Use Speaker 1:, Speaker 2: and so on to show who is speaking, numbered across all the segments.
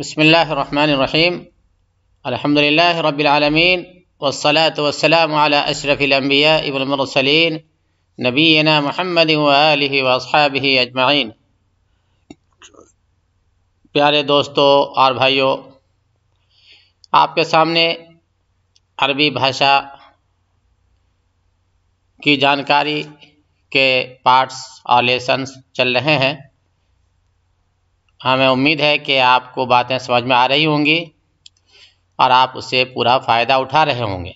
Speaker 1: بسم الله الرحمن الرحيم الحمد لله رب العالمين والصلاة والسلام على أشرف الأنبياء والمرسلين نبينا محمد وآله وأصحابه أجمعين प्यारे दोस्तों और भाइयों आपके सामने अरबी भाषा की जानकारी के पार्ट्स और लेसन्स चल रहे हैं हमें हाँ, उम्मीद है कि आपको बातें समझ में आ रही होंगी और आप उससे पूरा फ़ायदा उठा रहे होंगे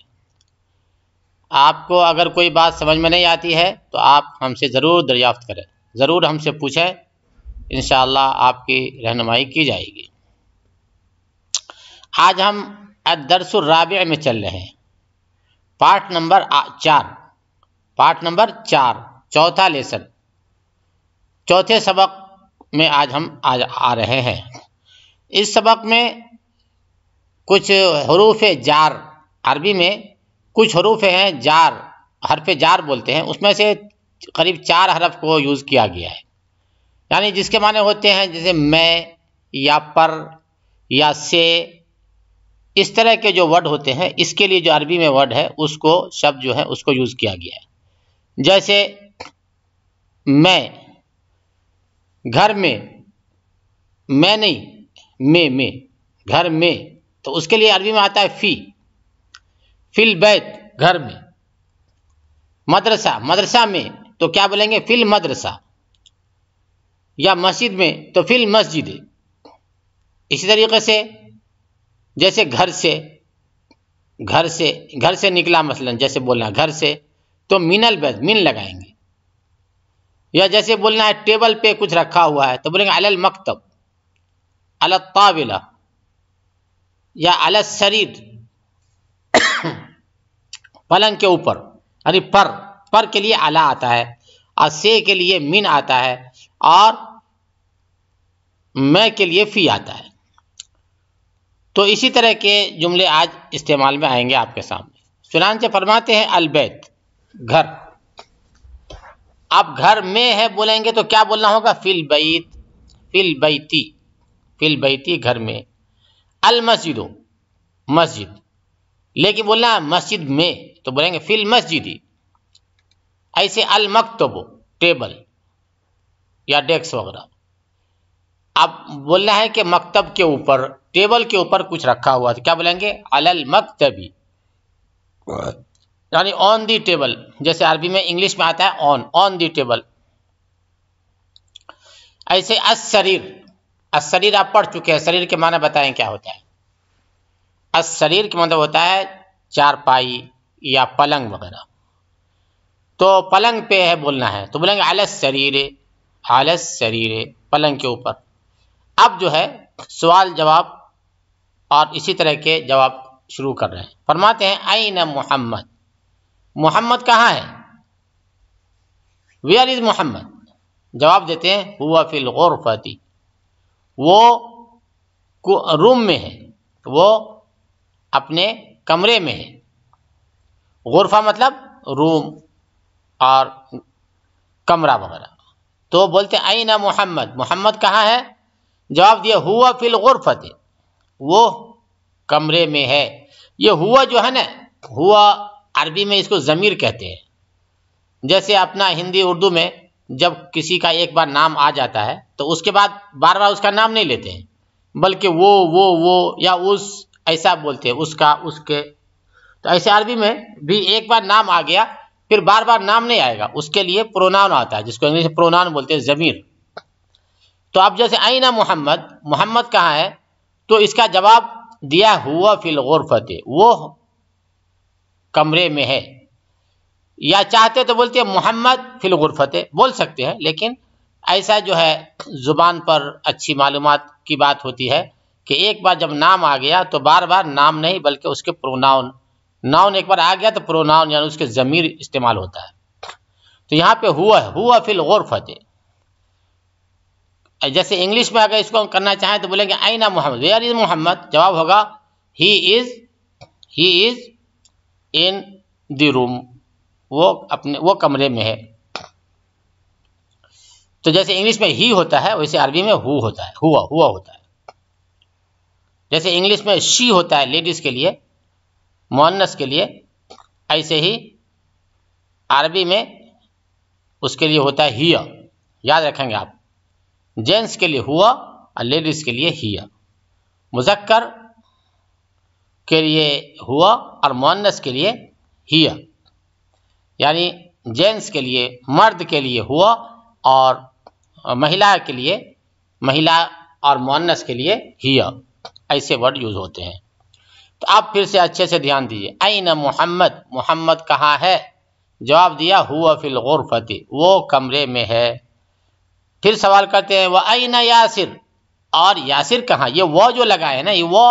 Speaker 1: आपको अगर कोई बात समझ में नहीं आती है तो आप हमसे ज़रूर दरियाफ़्त करें ज़रूर हमसे पूछें इन आपकी रहनुमाई की जाएगी आज हम अदरसराब में चल रहे हैं पार्ट नंबर चार पार्ट नंबर चार चौथा लेसन चौथे सबक में आज हम आज आ रहे हैं इस सबक में कुछ हरूफ जार अरबी में कुछ हरूफ हैं जार हरफ जार बोलते हैं उसमें से करीब चार हरफ को यूज़ किया गया है यानी जिसके माने होते हैं जैसे मैं या पर या से इस तरह के जो वर्ड होते हैं इसके लिए जो अरबी में वर्ड है उसको शब्द जो है उसको यूज़ किया गया है जैसे मैं घर में मैं नहीं मैं मैं घर में तो उसके लिए अरबी में आता है फी फिल बैत घर में मदरसा मदरसा में तो क्या बोलेंगे फिल मदरसा या मस्जिद में तो फिल मस्जिद इसी तरीके से जैसे घर से घर से घर से निकला मसलन जैसे बोलना घर से तो मिनल बैत मिन लगाएंगे या जैसे बोलना है टेबल पे कुछ रखा हुआ है तो बोलेंगे अलल मकतब अल ताबिला या अल शरीर पलंग के ऊपर यानी पर पर के लिए आला आता है और से के लिए मिन आता है और मैं के लिए फी आता है तो इसी तरह के जुमले आज इस्तेमाल में आएंगे आपके सामने से फरमाते हैं अलबैत घर आप घर में है बोलेंगे तो क्या बोलना होगा फिल बैत फिल बैती फिल बैती घर में अल मस्जिद मस्जिद लेकिन बोलना है मस्जिद में तो बोलेंगे फिल मस्जिदी ऐसे अल मकतब टेबल या डेस्क वगैरह आप बोलना है कि मकतब के ऊपर टेबल के ऊपर कुछ रखा हुआ था तो क्या बोलेंगे अल मकतबी यानी ऑन दी टेबल जैसे अरबी में इंग्लिश में आता है ऑन ऑन दी टेबल ऐसे अस शरीर अस शरीर आप पढ़ चुके हैं शरीर के माने बताएं क्या होता है अस शरीर के मतलब होता है चारपाई या पलंग वगैरह तो पलंग पे है बोलना है तो बोलेंगे आलस शरीर आलस शरीर पलंग के ऊपर अब जो है सवाल जवाब और इसी तरह के जवाब शुरू कर रहे हैं फरमाते हैं आई न मोहम्मद मोहम्मद कहाँ है वेयर इज मोहम्मद जवाब देते हैं हुआ फिल फ़ती वो रूम में है वो अपने कमरे में है गौरफा मतलब रूम और कमरा वगैरह तो बोलते आई ना मोहम्मद मोहम्मद कहाँ है जवाब दिया हुआ फिल गौरफत वो कमरे में है ये हुआ जो है ना हुआ अरबी में इसको ज़मीर कहते हैं जैसे अपना हिंदी उर्दू में जब किसी का एक बार नाम आ जाता है तो उसके बाद बार बार उसका नाम नहीं लेते हैं बल्कि वो वो वो या उस ऐसा बोलते हैं उसका उसके तो ऐसे अरबी में भी एक बार नाम आ गया फिर बार बार नाम नहीं आएगा उसके लिए प्रोनाउन आता है जिसको इंग्लिश में प्रोनाउन बोलते हैं ज़मीर तो अब जैसे ना मोहम्मद मोहम्मद कहाँ है तो इसका जवाब दिया हुआ फिल गुरफत वो कमरे में है या चाहते तो बोलते हैं मोहम्मद फिलगुरफत बोल सकते हैं लेकिन ऐसा जो है ज़ुबान पर अच्छी मालूम की बात होती है कि एक बार जब नाम आ गया तो बार बार नाम नहीं बल्कि उसके प्रोनाउन नाउन एक बार आ गया तो प्रोनाउन यानी उसके ज़मीर इस्तेमाल होता है तो यहाँ पे हुआ हुआ फिल फते जैसे इंग्लिश में अगर इसको हम करना चाहें तो बोलेंगे आईना मोहम्मद आर तो इज़ मोहम्मद जवाब होगा he is he is in the room वो अपने वो कमरे में है तो जैसे इंग्लिश में ही होता है वैसे अरबी में हु होता है हुआ हुआ होता है जैसे इंग्लिश में शी होता है लेडीज के लिए मोहनस के लिए ऐसे ही अरबी में उसके लिए होता है ही याद रखेंगे आप जेंट्स के लिए हुआ और लेडीज के लिए ही मुजक्कर के लिए हुआ और मोनस के लिए हिया यानी जेंट्स के लिए मर्द के लिए हुआ और महिला के लिए महिला और मोनस के लिए हिया ऐसे वर्ड यूज़ होते हैं तो आप फिर से अच्छे से ध्यान दीजिए न मोहम्मद मोहम्मद कहाँ है जवाब दिया हुआ फिल गुरफती वो कमरे में है फिर सवाल करते हैं वह न यासिर और यासिर कहाँ ये वो जो लगाए ना ये वो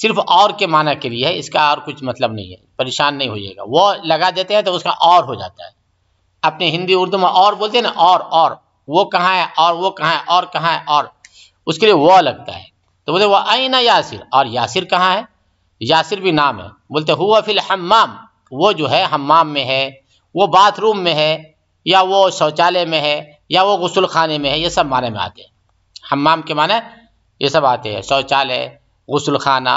Speaker 1: सिर्फ और के माना के लिए है इसका और कुछ मतलब नहीं है परेशान नहीं होइएगा वो लगा देते हैं तो उसका और हो जाता है अपने हिंदी उर्दू में और बोलते हैं ना और और वो कहाँ है और वो कहाँ है और कहाँ है और उसके लिए वो लगता है तो बोलते वह ना यासिर और यासिर कहाँ है यासिर भी नाम है बोलते हुआ फिल हमाम वो जो है हमाम में है वो बाथरूम में है या वो शौचालय में है या वो गसल खाने में है ये सब माने में आते हैं हमाम के माने ये सब आते हैं शौचालय गसल खाना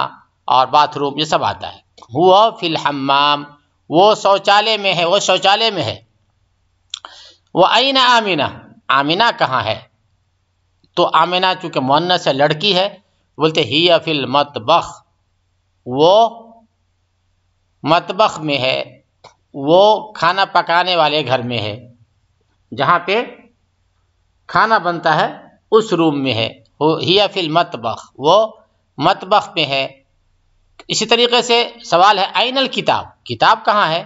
Speaker 1: और बाथरूम ये सब आता है हुआ फिल हमाम वो शौचालय में है वो शौचालय में है वो आईना आमिना आमिना कहाँ है तो आमिना चूँकि मुन्नस है लड़की है बोलते ही अफिल मतबख वो मतबख में है वो खाना पकाने वाले घर में है जहाँ पे खाना बनता है उस रूम में है ही फिल मतबख वो मतबख में है इसी तरीके से सवाल है आइनल किताब किताब कहाँ है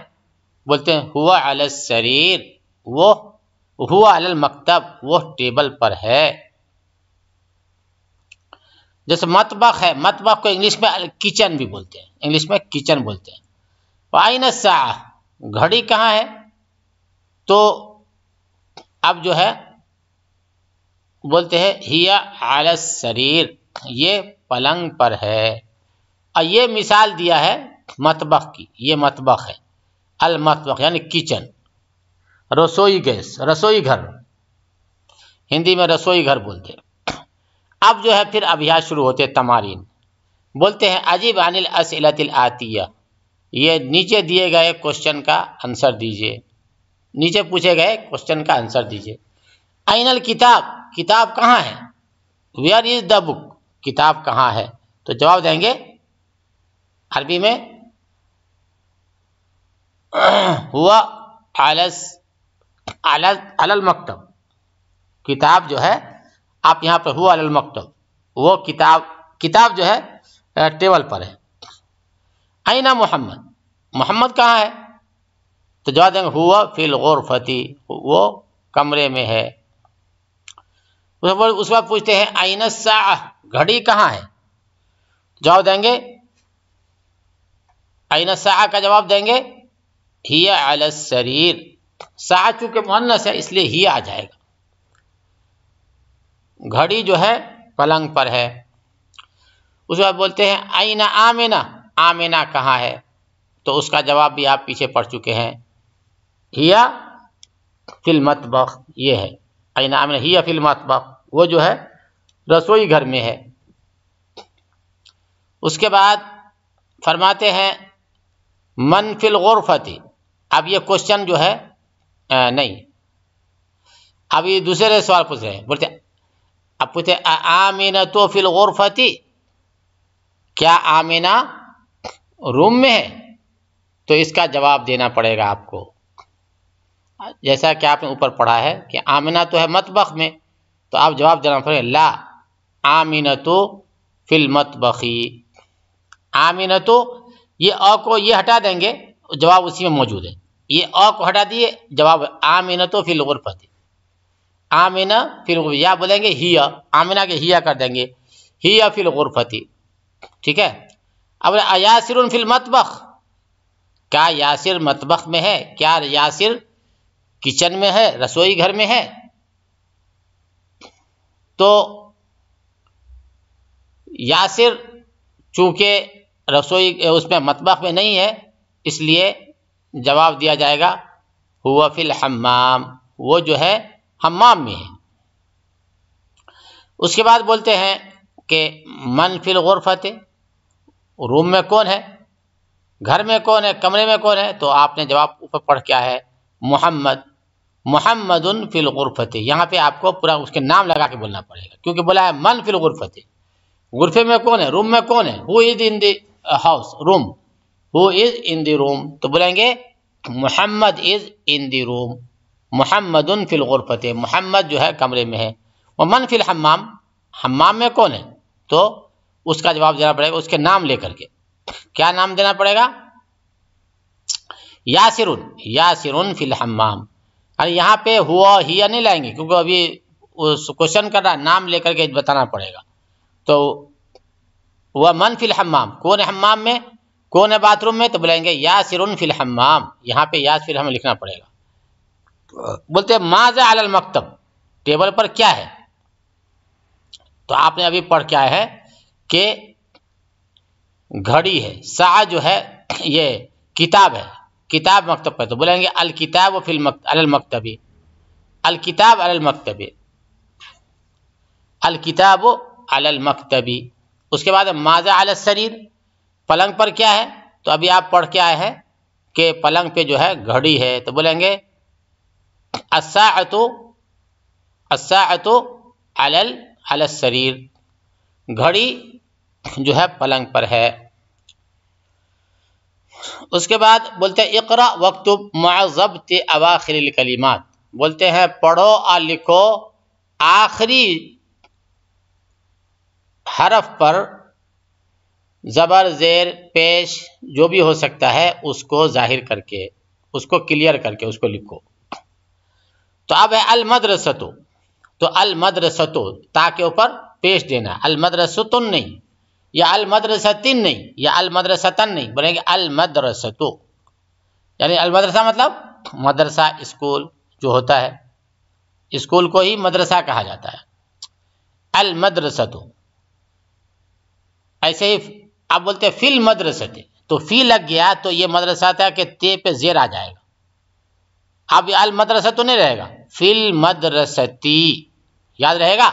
Speaker 1: बोलते हैं हुआ अल शरीर वो हुआ अल मकतब वो टेबल पर है जैसे मतबक है मतबख को इंग्लिश में किचन भी बोलते हैं इंग्लिश में किचन बोलते हैं आइन शाह घड़ी कहाँ है तो अब जो है बोलते हैं हिया आलस शरीर ये पलंग पर है और ये मिसाल दिया है मतबक की ये मतबक है अलमतबक यानी किचन रसोई गैस रसोई घर हिंदी में रसोई घर बोलते अब जो है फिर अभ्यास शुरू होते तमारीन बोलते हैं अजीब अनिल असिलतिल आतिया ये नीचे दिए गए क्वेश्चन का आंसर दीजिए नीचे पूछे गए क्वेश्चन का आंसर दीजिए आइनल किताब किताब कहाँ है वेयर इज़ द बुक किताब कहाँ है तो जवाब देंगे अरबी में हुआ आलस आलस अलल मकतब किताब जो है आप यहाँ पर हुआ अलल मकतब वो किताब किताब जो है टेबल पर है ना मोहम्मद मोहम्मद कहाँ है तो जवाब देंगे हुआ फिल गौरफती वो कमरे में है उस बार पूछते हैं आइनस घड़ी कहाँ है जवाब देंगे आइन सा का जवाब देंगे ही अल शरीर सा चूंकि मोहनस है इसलिए ही आ जाएगा घड़ी जो है पलंग पर है उसके बाद बोलते हैं आइना आमिना आमेना कहाँ है तो उसका जवाब भी आप पीछे पढ़ चुके हैं हिया फिल्मत बख ये है आईना आमिना हिया फिल्मत बख वो जो है रसोई घर में है उसके बाद फरमाते हैं मन फिल फती अब ये क्वेश्चन जो है आ, नहीं अब ये दूसरे सवाल पूछ रहे हैं बोलते अब पूछते आमीना तो फिल फती क्या आमीना रूम में है तो इसका जवाब देना पड़ेगा आपको जैसा कि आपने ऊपर पढ़ा है कि आमिना तो है मतबक में तो आप जवाब देना पड़े ला आमिन तो फिल्मत बखी आमिन तो ये अ को ये हटा देंगे जवाब उसी में मौजूद है ये अ को हटा दिए जवाब आमिन तो फिलगुरफती आमिना फिर या बोलेंगे हिया आमिना के हिया कर देंगे हिया फिल गुरफती ठीक है अब यासिर फिल मतबख क्या यासिर मतबख में है क्या यासिर किचन में है रसोई घर में है तो यासिर चूँकि रसोई उसमें मतबक में नहीं है इसलिए जवाब दिया जाएगा हुआ फिल हमाम वो जो है हमाम में है उसके बाद बोलते हैं कि मन फिल गुरफत रूम में कौन है घर में कौन है कमरे में कौन है तो आपने जवाब ऊपर पढ़ क्या है मोहम्मद मोहम्मद फ़िलग़ुरफ़त यहाँ पे आपको पूरा उसके नाम लगा के बोलना पड़ेगा क्योंकि बोला है मन फ़िलग़ुरफ़त गुरफे में कौन है रूम में कौन है हु इज़ इन दाउस house room who is in the room तो बोलेंगे Mohammad is in the room Mohammad फ़िलग़ुरफ़त मोहम्मद जो है कमरे में है और मन फ़िल हमाम हमाम में कौन है तो उसका जवाब देना पड़ेगा उसके नाम लेकर के क्या नाम देना पड़ेगा यासिरुन यासिरुन फ़िल हमाम हम यहाँ पे हुआ या नहीं लाएंगे क्योंकि अभी उस क्वेश्चन कर रहा नाम लेकर के बताना पड़ेगा तो वह मन फिल हमाम कौन है हमाम में कौन है बाथरूम में तो बोलेंगे या सिरुन फिल हमाम यहाँ पे या फिर हमें लिखना पड़ेगा बोलते माजा आल मकतब टेबल पर क्या है तो आपने अभी पढ़ क्या है कि घड़ी है सा जो है ये किताब है किताब मकतब पर तो बोलेंगे किताब फिल अलमकतबी अल किताब अल अलमकतबी उसके बाद माजा अल शरीर पलंग पर क्या है तो अभी आप पढ़ के आए हैं कि पलंग पे जो है घड़ी है तो बोलेंगे असातो असातो अल शरीर घड़ी जो है पलंग पर है उसके बाद बोलते हैं इकरा वक्त मज़ब ते अवाखिल कलीमात बोलते हैं पढ़ो और लिखो आखिरी हरफ पर ज़बर ज़ेर पेश जो भी हो सकता है उसको जाहिर करके उसको क्लियर करके उसको लिखो तो अब है अलमदरसतो तो अलमदरसतो ता के ऊपर पेश देना अलमदरसतुन नहीं या अल मदरसतिन नहीं या अल मदरसतन नहीं बोलेंगे अल मदरसतो यानी अल मदरसा मतलब मदरसा स्कूल जो होता है स्कूल को ही मदरसा कहा जाता है अल मदरसतो ऐसे ही आप बोलते हैं फिल मदरसते तो फी लग गया तो ये मदरसा था कि ते पे जेर आ जाएगा अब अल मदरसा तो नहीं रहेगा फिल मदरसती याद रहेगा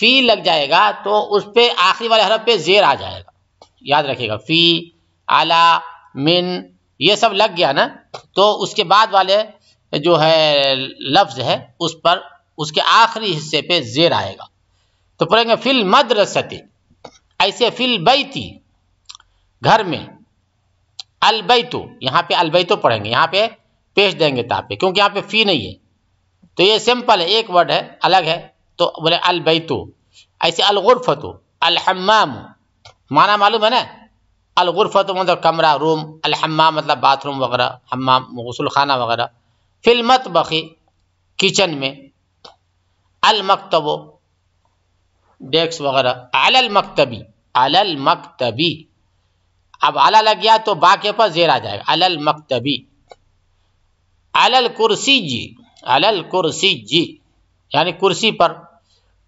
Speaker 1: फी लग जाएगा तो उस पर आखिरी वाले हरफ पे जेर आ जाएगा याद रखिएगा फी आला मिन ये सब लग गया ना तो उसके बाद वाले जो है लफ्ज़ है उस पर उसके आखिरी हिस्से पे जेर आएगा तो पढ़ेंगे फिल मदरसती ऐसे फिल बैती घर में अलबैतो यहाँ पे अलबैतो पढ़ेंगे यहाँ पे पेश देंगे तापे क्योंकि यहाँ पे फ़ी नहीं है तो ये सिंपल है एक वर्ड है अलग है तो बोले अलबैतु ऐसे अलगुरफतु अलहमाम माना मालूम है ना अलगुरफत मतलब कमरा रूम अलहमाम मतलब बाथरूम वगैरह हमाम गसल खाना वगैरह फिल्मत बखी किचन में अलमकतबो डेस्क वगैरह अलल मकतबी अलल मकतबी अब अला लग गया तो बा के पास जेर आ जाएगा अलल मकतबी अलल कुर्सी जी अलल कुर्सी जी यानी कुर्सी पर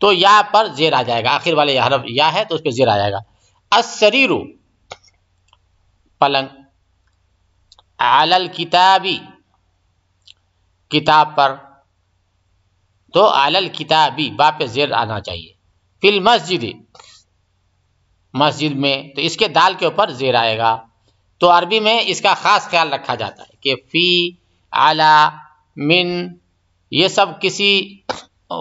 Speaker 1: तो या पर जेर आ जाएगा आखिर वाले हरफ या है तो उस पर जेर आ जाएगा अशरीरु पलंग आलल किताबी किताब पर तो आलल किताबी बाप पे जेर आना चाहिए फिल मस्जिद मस्जिद में तो इसके दाल के ऊपर जेर आएगा तो अरबी में इसका ख़ास ख्याल रखा जाता है कि फ़ी आला मिन ये सब किसी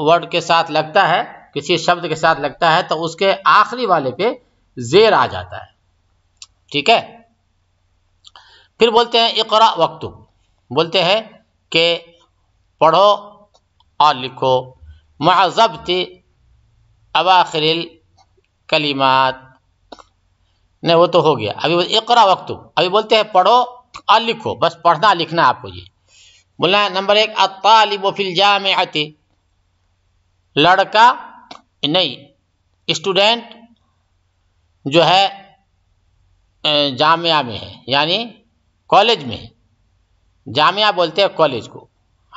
Speaker 1: वर्ड के साथ लगता है किसी शब्द के साथ लगता है तो उसके आखिरी वाले पे जेर आ जाता है ठीक है फिर बोलते हैं इकरा वक्तुब बोलते हैं कि पढ़ो और लिखो महजब अब अवाखिर कलीमात नहीं वो तो हो गया अभी इकरा वक्तुब अभी बोलते हैं पढ़ो और लिखो बस पढ़ना लिखना आपको ये बोलना है नंबर एक अतालिब जाम आती लड़का नहीं स्टूडेंट जो है जामिया में है यानी कॉलेज में है जामिया बोलते हैं कॉलेज को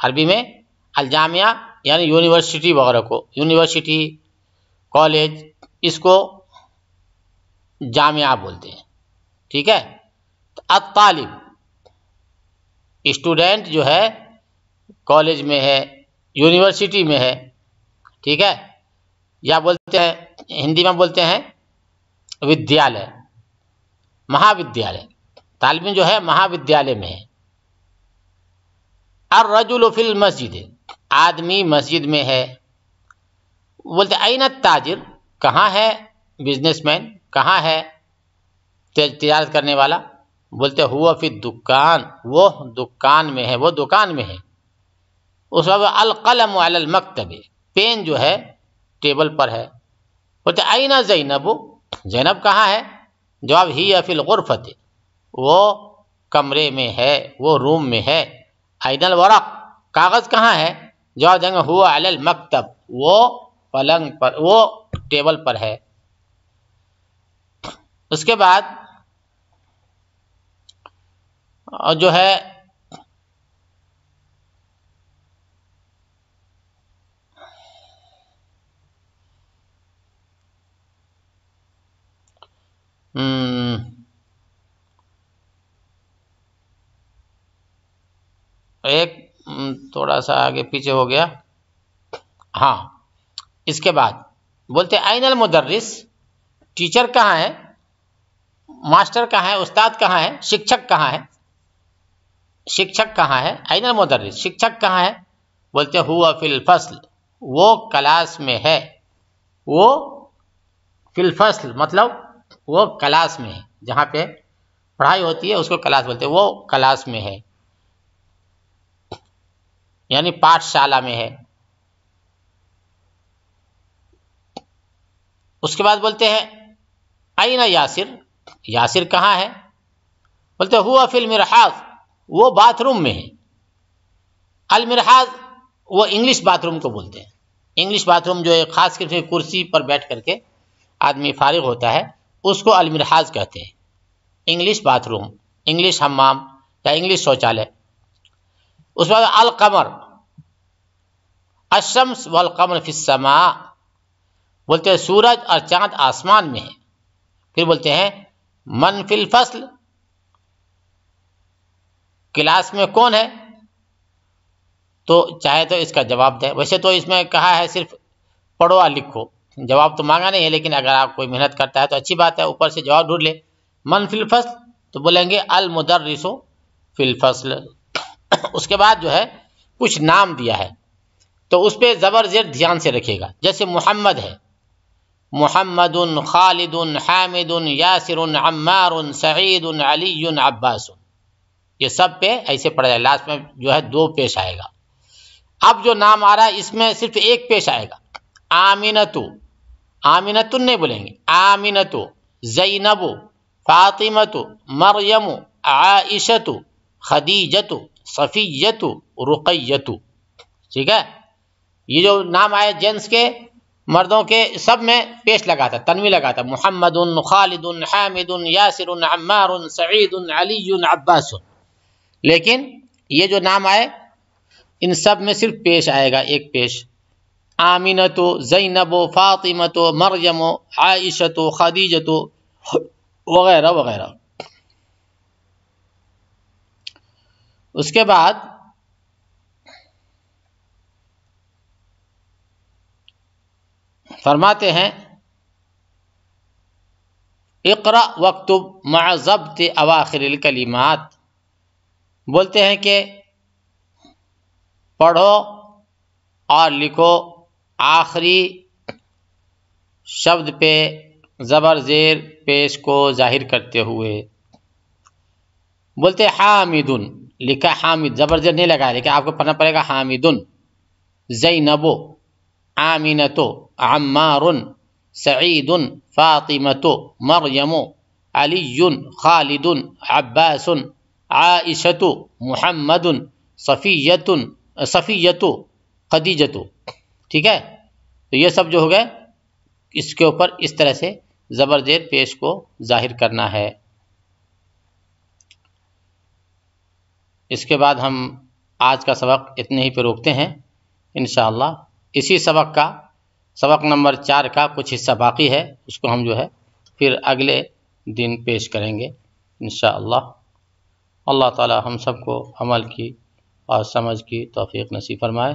Speaker 1: अरबी में अलजामिया यानी यूनिवर्सिटी वगैरह को यूनिवर्सिटी कॉलेज इसको जामिया बोलते हैं ठीक है तो अतालिब स्टूडेंट जो है कॉलेज में है यूनिवर्सिटी में है ठीक है या बोलते हैं हिंदी में बोलते हैं विद्यालय महाविद्यालय तालबिन जो है महाविद्यालय में है और रजुलफिल मस्जिद आदमी मस्जिद में है बोलते आइन ताजिर कहाँ है बिजनेसमैन कहाँ है तजारत करने वाला बोलते हुआ फिर दुकान वो दुकान में है वो दुकान में है उस वक्त अलकलम अलमकतबे पेन जो है टेबल पर है बोलते आईना जैनब जैनब कहाँ है जवाब ही या फिल गुरफत वो कमरे में है वो रूम में है आइनल वरक कागज़ कहाँ है जवाब देंगे हुआ अल मकतब वो पलंग पर वो टेबल पर है उसके बाद जो है Hmm. एक hmm, थोड़ा सा आगे पीछे हो गया हाँ इसके बाद बोलते आइनल मुदर्रिस टीचर कहाँ है मास्टर कहाँ है उस्ताद कहाँ है शिक्षक कहाँ है शिक्षक कहाँ है आइनल मुदर्रिस शिक्षक कहाँ है बोलते हुआ फिल फसल वो क्लास में है वो फिल फसल मतलब वो क्लास में है जहाँ पे पढ़ाई होती है उसको क्लास बोलते हैं वो क्लास में है यानी पाठशाला में है उसके बाद बोलते हैं आई ना यासिर यासिर कहाँ है बोलते हुआ फिल मिरहाज वो बाथरूम में है अल मिरहाज वो इंग्लिश बाथरूम को बोलते हैं इंग्लिश बाथरूम जो है ख़ास करके कुर्सी पर बैठ करके आदमी फारिग होता है उसको अलमरहाज कहते हैं इंग्लिश बाथरूम इंग्लिश हमाम या इंग्लिश शौचालय उसके बाद अलकमर अशम्स वलकमर फिसमा बोलते हैं सूरज और चांद आसमान में है फिर बोलते हैं मनफिल फसल क्लास में कौन है तो चाहे तो इसका जवाब दें वैसे तो इसमें कहा है सिर्फ पढ़ो और लिखो जवाब तो मांगा नहीं है लेकिन अगर आप कोई मेहनत करता है तो अच्छी बात है ऊपर से जवाब ढूंढ ले मन फिलफसल तो बोलेंगे अलमुदर्रिसो फिलफसल उसके बाद जो है कुछ नाम दिया है तो उस पर ज़बर ज़ेर ध्यान से रखिएगा जैसे मोहम्मद है मोहम्मद खालिद हामिद यासर अम्मार सईद अली अब्बास ये सब पे ऐसे पड़ जाए लास्ट में जो है दो पेश आएगा अब जो नाम आ रहा है इसमें सिर्फ एक पेश आएगा आमिनतु आमिनतुन नहीं बोलेंगे आमिनतु जैनबु फातिमतु मरियमु आयशतु खदीजतु सफ़ीयतु रुकैयतु ठीक है ये जो नाम आए जेंट्स के मर्दों के सब में पेश लगा था तनवी लगा था मोहम्मद खालिद हामिद यासिर अम्मार सईद अली अब्बास लेकिन ये जो नाम आए इन सब में सिर्फ पेश आएगा एक पेश तो ज़ैनब फ़ातिमत मरियम आयशत खदीजत वगैरह वगैरह उसके बाद फरमाते हैं इकरा वक्तुब मज़बत अवाखिर कलिमात बोलते हैं कि पढ़ो और लिखो आखिरी शब्द पे ज़बर ज़ेर पेश को जाहिर करते हुए बोलते हामिदुन लिखा हामिद ज़बर ज़ेर नहीं लगाया लेकिन आपको पढ़ना पड़ेगा हामिदुन जैनबो आमिनतो अम्मारुन सईदुन फ़ातिमतो मरियमो अलीयुन खालिदुन अब्बासुन आयशतु محمد صفية صفية خديجة ठीक है तो ये सब जो हो गए इसके ऊपर इस तरह से ज़बर जेर पेश को जाहिर करना है इसके बाद हम आज का सबक इतने ही पे रोकते हैं इन इसी सबक का सबक नंबर चार का कुछ हिस्सा बाकी है उसको हम जो है फिर अगले दिन पेश करेंगे इन अल्लाह ताला हम सबको अमल की और समझ की तौफीक नसीब फरमाए